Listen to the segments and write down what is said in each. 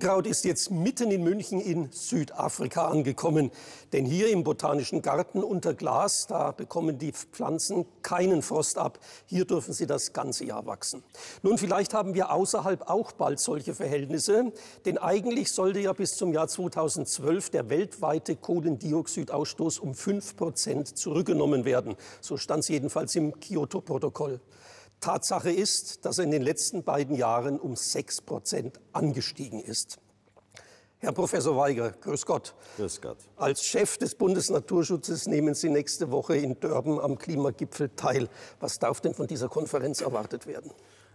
Kraut ist jetzt mitten in München in Südafrika angekommen. Denn hier im Botanischen Garten unter Glas, da bekommen die Pflanzen keinen Frost ab. Hier dürfen sie das ganze Jahr wachsen. Nun, vielleicht haben wir außerhalb auch bald solche Verhältnisse. Denn eigentlich sollte ja bis zum Jahr 2012 der weltweite Kohlendioxidausstoß um 5 Prozent zurückgenommen werden. So stand es jedenfalls im Kyoto-Protokoll. Tatsache ist, dass er in den letzten beiden Jahren um 6 Prozent angestiegen ist. Herr Professor Weiger, grüß Gott. Grüß Gott. Als Chef des Bundesnaturschutzes nehmen Sie nächste Woche in Dörben am Klimagipfel teil. Was darf denn von dieser Konferenz erwartet werden?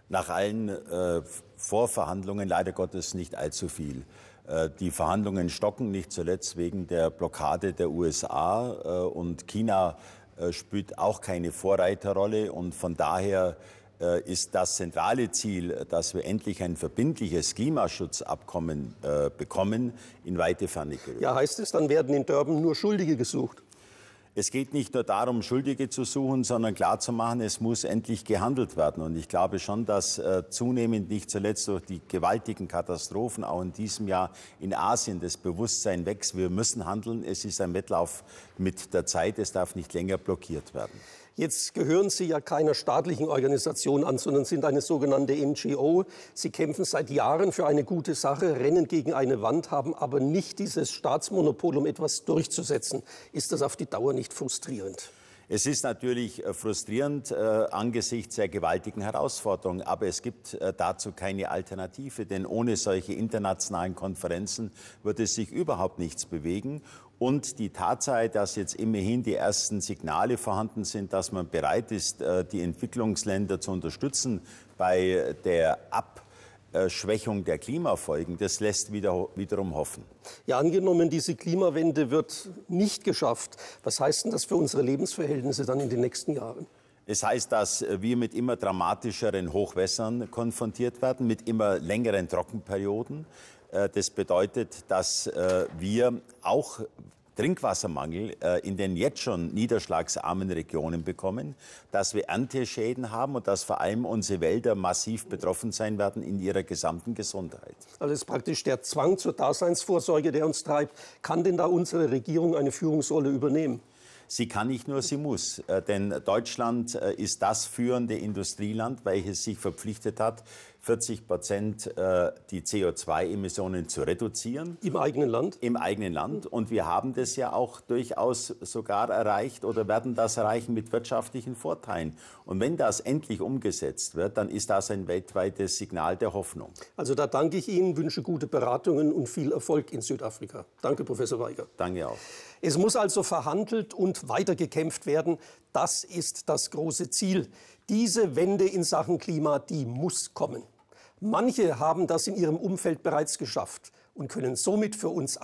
Nach allen äh, Vorverhandlungen leider Gottes nicht allzu viel. Äh, die Verhandlungen stocken nicht zuletzt wegen der Blockade der USA äh, und China äh, spielt auch keine Vorreiterrolle und von daher äh, ist das zentrale Ziel, dass wir endlich ein verbindliches Klimaschutzabkommen äh, bekommen, in weite Ferne gerückt. Ja, heißt es, dann werden in Durban nur Schuldige gesucht? Es geht nicht nur darum, Schuldige zu suchen, sondern klarzumachen, es muss endlich gehandelt werden. Und ich glaube schon, dass äh, zunehmend, nicht zuletzt durch die gewaltigen Katastrophen auch in diesem Jahr in Asien, das Bewusstsein wächst. Wir müssen handeln. Es ist ein Wettlauf mit der Zeit. Es darf nicht länger blockiert werden. Jetzt gehören Sie ja keiner staatlichen Organisation an, sondern sind eine sogenannte NGO. Sie kämpfen seit Jahren für eine gute Sache, rennen gegen eine Wand, haben aber nicht dieses Staatsmonopol, um etwas durchzusetzen. Ist das auf die Dauer nicht frustrierend? Es ist natürlich äh, frustrierend äh, angesichts der gewaltigen Herausforderungen, aber es gibt äh, dazu keine Alternative, denn ohne solche internationalen Konferenzen würde sich überhaupt nichts bewegen. Und die Tatsache, dass jetzt immerhin die ersten Signale vorhanden sind, dass man bereit ist, äh, die Entwicklungsländer zu unterstützen bei der Abschwächung der Klimafolgen, das lässt wieder, wiederum hoffen. Ja, angenommen, diese Klimawende wird nicht geschafft. Was heißt denn das für unsere Lebensverhältnisse dann in den nächsten Jahren? Das heißt, dass wir mit immer dramatischeren Hochwässern konfrontiert werden, mit immer längeren Trockenperioden. Äh, das bedeutet, dass äh, wir auch Trinkwassermangel äh, in den jetzt schon niederschlagsarmen Regionen bekommen, dass wir Ernteschäden haben und dass vor allem unsere Wälder massiv betroffen sein werden in ihrer gesamten Gesundheit. Also ist praktisch der Zwang zur Daseinsvorsorge, der uns treibt. Kann denn da unsere Regierung eine Führungsrolle übernehmen? Sie kann nicht nur, sie muss. Äh, denn Deutschland äh, ist das führende Industrieland, welches sich verpflichtet hat, 40 Prozent äh, die CO2-Emissionen zu reduzieren. Im eigenen Land? Im eigenen Land. Und wir haben das ja auch durchaus sogar erreicht oder werden das erreichen mit wirtschaftlichen Vorteilen. Und wenn das endlich umgesetzt wird, dann ist das ein weltweites Signal der Hoffnung. Also da danke ich Ihnen, wünsche gute Beratungen und viel Erfolg in Südafrika. Danke, Professor Weiger. Danke auch. Es muss also verhandelt und weitergekämpft werden. Das ist das große Ziel diese Wende in Sachen Klima, die muss kommen. Manche haben das in ihrem Umfeld bereits geschafft und können somit für uns